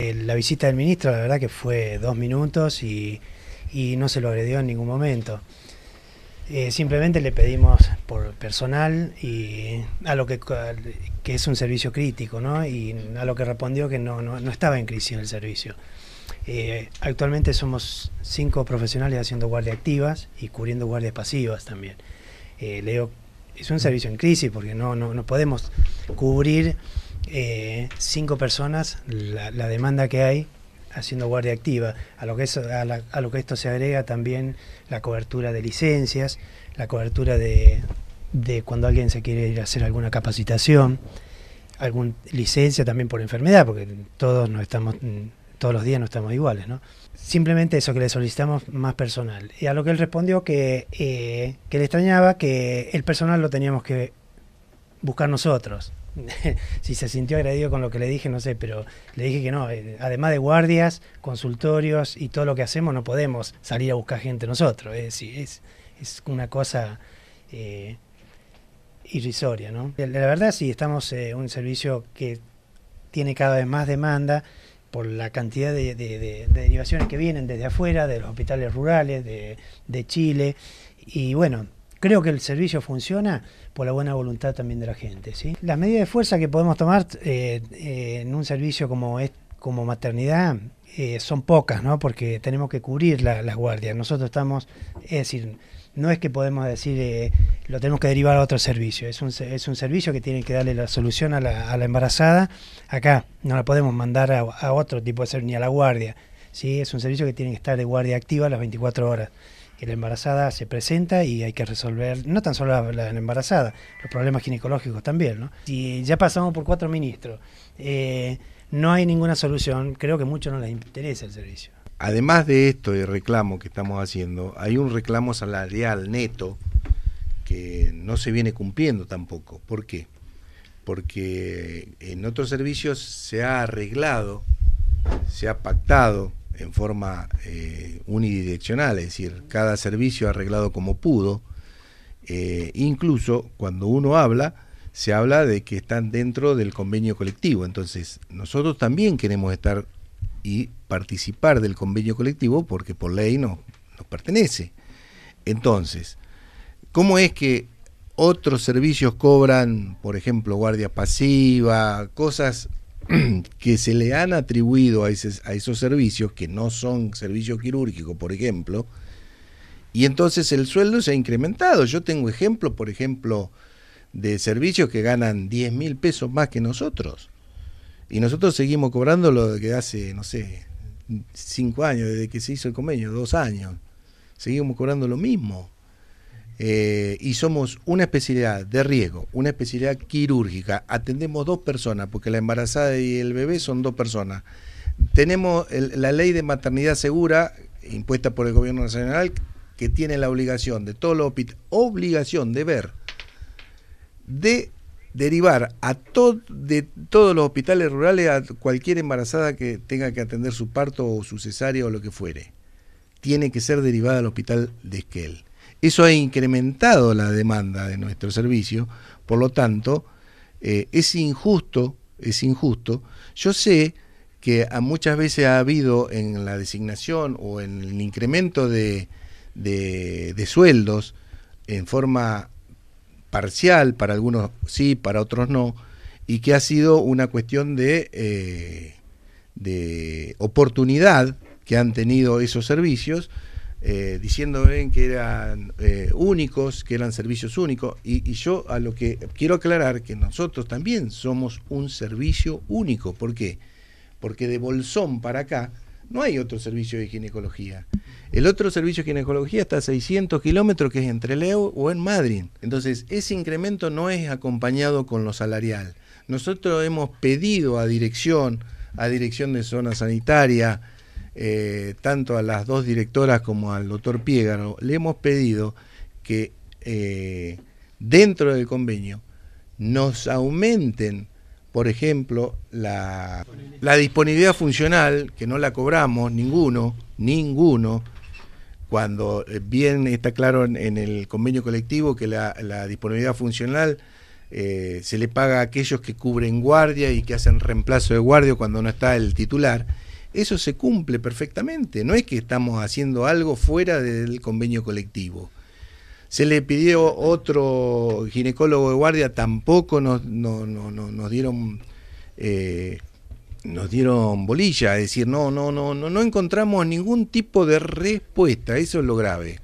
La visita del ministro, la verdad que fue dos minutos y, no se lo agredió en ningún momento. Eh, simplemente le pedimos por personal y a lo que, es un servicio crítico, ¿no? Y a lo que respondió que no, estaba en crisis el servicio. Eh, actualmente somos cinco profesionales haciendo guardia activas y cubriendo guardias pasivas también. Eh, Leo, es un servicio en crisis porque no, no, no podemos cubrir eh, cinco personas, la, demanda que hay haciendo guardia activa. A lo, que a, lo que esto se agrega también la cobertura de licencias, la cobertura de, de cuando alguien se quiere ir a hacer alguna capacitación, alguna licencia también por enfermedad, porque todos no estamos mm, todos los días no estamos iguales, ¿no? Simplemente eso, que le solicitamos más personal. Y a lo que él respondió que, eh, que le extrañaba que el personal lo teníamos que buscar nosotros, si se sintió agredido con lo que le dije, no sé, pero le dije que no, eh, además de guardias, consultorios y todo lo que hacemos, no podemos salir a buscar gente nosotros. Es, es, es una cosa eh, irrisoria, ¿no? La, verdad sí, estamos en eh, un servicio que tiene cada vez más demanda por la cantidad de derivaciones que vienen desde afuera, de los hospitales rurales, de Chile, y bueno, Creo que el servicio funciona por la buena voluntad también de la gente. ¿sí? Las medidas de fuerza que podemos tomar eh, eh, en un servicio como, como maternidad eh, son pocas, porque tenemos que cubrir las guardias. Nosotros estamos, es decir, no es que podemos decir lo tenemos que derivar a otro servicio, es un, es un servicio que tiene que darle la solución a la, embarazada. Acá no la podemos mandar a, otro tipo de servicio, ni a la guardia. ¿sí? Es un servicio que tiene que estar de guardia activa las 24 horas la embarazada se presenta y hay que resolver no tan solo la, embarazada, los problemas ginecológicos también. ¿no? Si ya pasamos por cuatro ministros, eh, no hay ninguna solución, creo que mucho no les interesa el servicio. Además de esto de reclamo que estamos haciendo, hay un reclamo salarial neto que no se viene cumpliendo tampoco. ¿Por qué? Porque en otros servicios se ha arreglado, se ha pactado en forma eh, unidireccional, es decir, cada servicio arreglado como pudo. Eh, incluso cuando uno habla, se habla de que están dentro del convenio colectivo. Entonces, nosotros también queremos estar y participar del convenio colectivo porque por ley nos pertenece. Entonces, ¿cómo es que otros servicios cobran, por ejemplo, guardia pasiva, cosas que se le han atribuido a, a, esos servicios, que no son servicios quirúrgicos, por ejemplo, y entonces el sueldo se ha incrementado. Yo tengo ejemplos, por ejemplo, de servicios que ganan 10 mil pesos más que nosotros. Y nosotros seguimos cobrando lo que hace, no sé, 5 años, desde que se hizo el convenio, 2 años. Seguimos cobrando lo mismo. Eh, y somos una especialidad de riesgo, una especialidad quirúrgica. Atendemos dos personas, porque la embarazada y el bebé son dos personas. Tenemos la ley de maternidad segura, impuesta por el gobierno nacional, que tiene la obligación de todos los obligación de ver, de derivar a de todos los hospitales rurales a cualquier embarazada que tenga que atender su parto o su cesárea o lo que fuere. Tiene que ser derivada al hospital de Esquel eso ha incrementado la demanda de nuestro servicio, por lo tanto, eh, es injusto, es injusto. Yo sé que muchas veces ha habido en la designación o en el incremento de, sueldos en forma parcial, para algunos sí, para otros no, y que ha sido una cuestión de eh, oportunidad que han tenido esos servicios eh, diciendo que eran eh, únicos, que eran servicios únicos. Y, y, yo a lo que quiero aclarar que nosotros también somos un servicio único. ¿Por qué? Porque de Bolsón para acá no hay otro servicio de ginecología. El otro servicio de ginecología está a 600 kilómetros, que es entre Leo o en Madrid. Entonces, ese incremento no es acompañado con lo salarial. Nosotros hemos pedido a dirección, a dirección de zona sanitaria, eh, tanto a las dos directoras como al doctor Piégano, le hemos pedido que eh, dentro del convenio nos aumenten, por ejemplo, la, disponibilidad funcional, que no la cobramos ninguno, ninguno, cuando eh, bien está claro en, el convenio colectivo que la, disponibilidad funcional se le paga a aquellos que cubren guardia y que hacen reemplazo de guardia cuando no está el titular eso se cumple perfectamente. No es que estamos haciendo algo fuera del convenio colectivo. Se le pidió otro ginecólogo de guardia, tampoco nos, dieron... Eh, nos dieron bolilla, es decir, no, no, no, no, encontramos ningún tipo de respuesta, eso es lo grave.